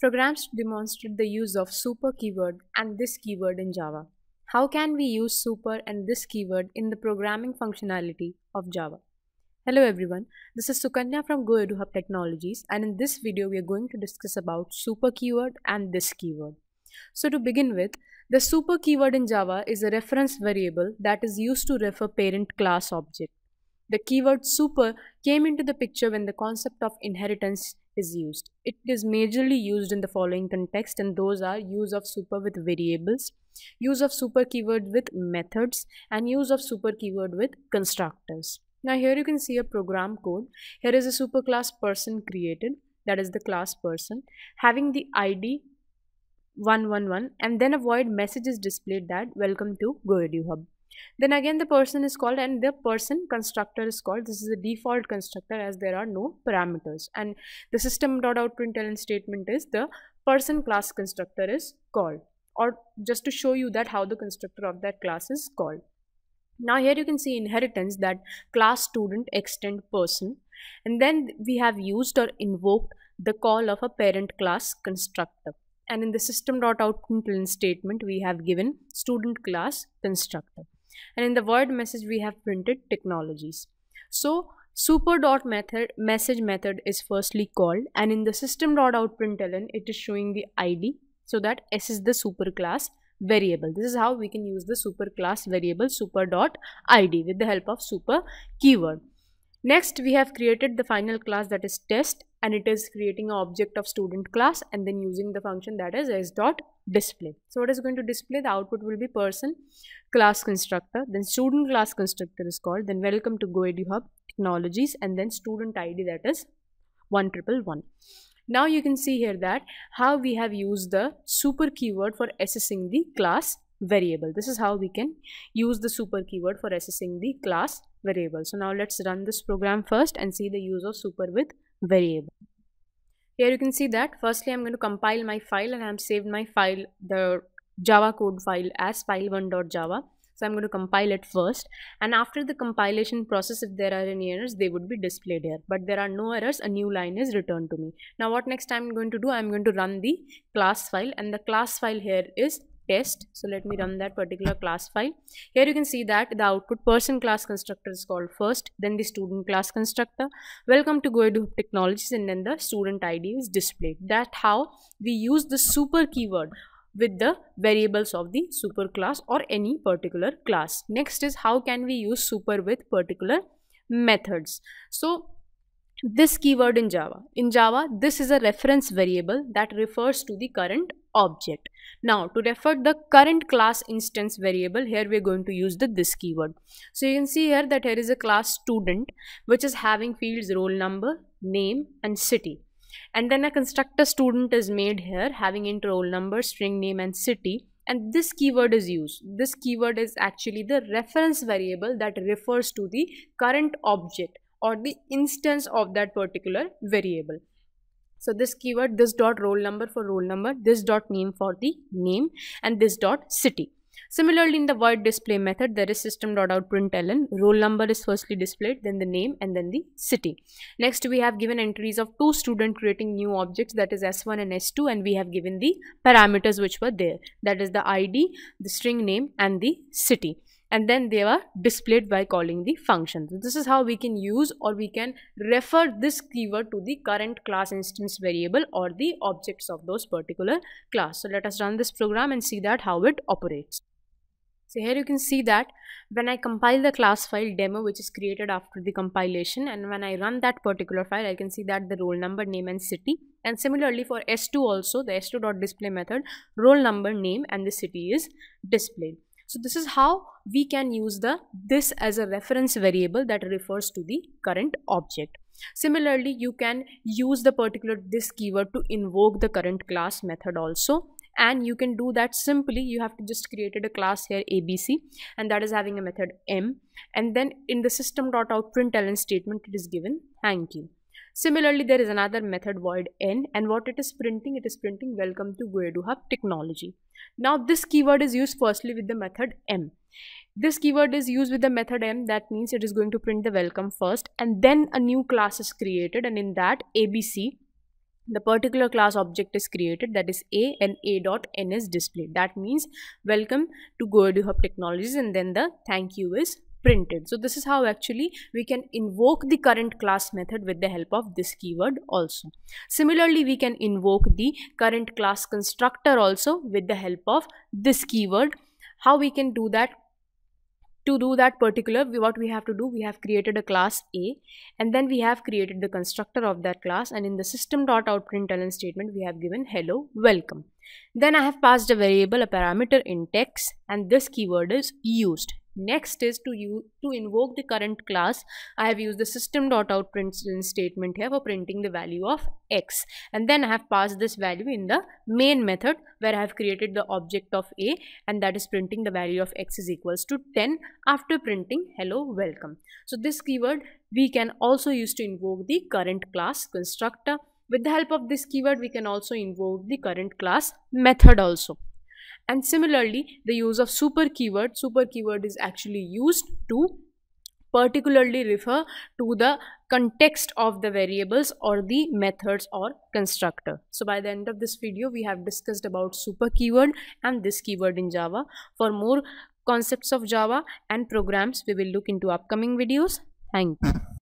Programs demonstrate the use of super keyword and this keyword in Java. How can we use super and this keyword in the programming functionality of Java? Hello everyone, this is Sukanya from GoEdu Technologies and in this video we are going to discuss about super keyword and this keyword. So to begin with, the super keyword in Java is a reference variable that is used to refer parent class object. The keyword super came into the picture when the concept of inheritance is used. It is majorly used in the following context and those are use of super with variables, use of super keyword with methods and use of super keyword with constructors. Now here you can see a program code. Here is a superclass person created that is the class person having the ID 111 and then a void message is displayed that welcome to GoEduHub. Hub then again the person is called and the person constructor is called this is the default constructor as there are no parameters and the system.out.println statement is the person class constructor is called or just to show you that how the constructor of that class is called now here you can see inheritance that class student extend person and then we have used or invoked the call of a parent class constructor and in the system.out.println statement we have given student class constructor and in the word message we have printed technologies so super dot method message method is firstly called and in the system dot out println it is showing the id so that s is the super class variable this is how we can use the super class variable super dot id with the help of super keyword next we have created the final class that is test and it is creating an object of student class and then using the function that is s dot display. So what is going to display? The output will be person class constructor, then student class constructor is called, then welcome to GoEduHub technologies and then student ID that is 1111. Now you can see here that how we have used the super keyword for assessing the class variable. This is how we can use the super keyword for assessing the class variable. So now let's run this program first and see the use of super with variable. Here you can see that firstly I'm going to compile my file and I've saved my file, the Java code file as file1.java. So I'm going to compile it first and after the compilation process if there are any errors they would be displayed here but there are no errors a new line is returned to me. Now what next I'm going to do I'm going to run the class file and the class file here is test so let me run that particular class file here you can see that the output person class constructor is called first then the student class constructor welcome to goedu technologies and then the student id is displayed that how we use the super keyword with the variables of the superclass or any particular class. Next is how can we use super with particular methods. So this keyword in Java. In Java, this is a reference variable that refers to the current object. Now to refer the current class instance variable here we're going to use the this keyword. So you can see here that here is a class student which is having fields roll number, name and city. And then a constructor student is made here having int roll number, string name and city and this keyword is used. This keyword is actually the reference variable that refers to the current object or the instance of that particular variable so this keyword this dot roll number for roll number this dot name for the name and this dot city Similarly, in the void display method, there is system.outprintln. Roll number is firstly displayed, then the name, and then the city. Next, we have given entries of two student creating new objects, that is S1 and S2, and we have given the parameters which were there. That is the ID, the string name, and the city and then they are displayed by calling the function. So this is how we can use or we can refer this keyword to the current class instance variable or the objects of those particular class. So let us run this program and see that how it operates. So here you can see that when I compile the class file demo which is created after the compilation and when I run that particular file I can see that the roll number name and city and similarly for s2 also the s2.display method roll number name and the city is displayed. So this is how we can use the this as a reference variable that refers to the current object. Similarly, you can use the particular this keyword to invoke the current class method also and you can do that simply you have to just created a class here abc and that is having a method m and then in the system.outprintln println statement it is given thank you Similarly, there is another method void n and what it is printing, it is printing welcome to Guido Hub technology. Now this keyword is used firstly with the method m. This keyword is used with the method m that means it is going to print the welcome first and then a new class is created and in that abc the particular class object is created that is a and a dot n is displayed that means welcome to GoEduHub technologies and then the thank you is printed. So this is how actually we can invoke the current class method with the help of this keyword also. Similarly, we can invoke the current class constructor also with the help of this keyword. How we can do that? To do that particular, what we have to do, we have created a class A and then we have created the constructor of that class and in the system.outprintln statement, we have given hello, welcome. Then I have passed a variable, a parameter in text and this keyword is used Next is to you to invoke the current class. I have used the System.out.println statement here for printing the value of x and then I have passed this value in the main method where I have created the object of a and that is printing the value of x is equals to 10 after printing hello welcome. So this keyword we can also use to invoke the current class constructor. With the help of this keyword we can also invoke the current class method also and similarly the use of super keyword super keyword is actually used to particularly refer to the context of the variables or the methods or constructor. So by the end of this video, we have discussed about super keyword and this keyword in Java. For more concepts of Java and programs, we will look into upcoming videos. Thank you.